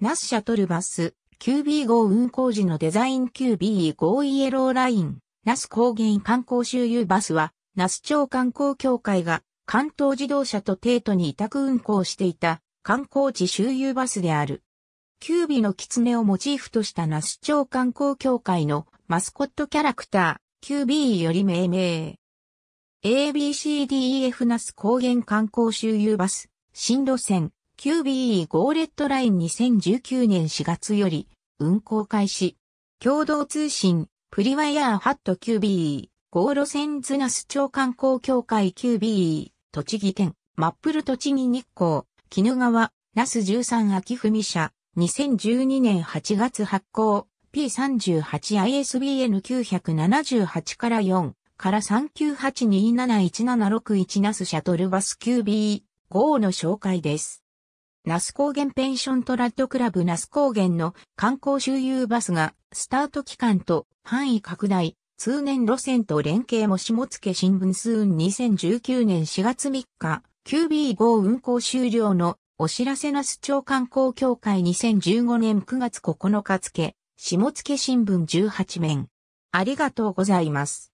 ナスシャトルバス、QB5 運行時のデザイン QB5 イエローライン、ナス高原観光周遊バスは、ナス町観光協会が関東自動車と帝都に委託運行していた観光地周遊バスである。QB の狐をモチーフとしたナス町観光協会のマスコットキャラクター、QB より命名。ABCDEF ナス高原観光周遊バス、新路線、QBE ゴーレッドライン2019年4月より運行開始。共同通信、プリワイヤーハット QBE、ゴー路線ズナス町観光協会 QBE、栃木店マップル栃木日光、絹川、那須13秋文社、2012年8月発行、P38ISBN978 から4、から398271761ナスシャトルバス QBE、o の紹介です。那須高原ペンショントラッドクラブ那須高原の観光周遊バスがスタート期間と範囲拡大、通年路線と連携も下野新聞数2019年4月3日 QB5 運行終了のお知らせ那須町観光協会2015年9月9日付下野新聞18面ありがとうございます。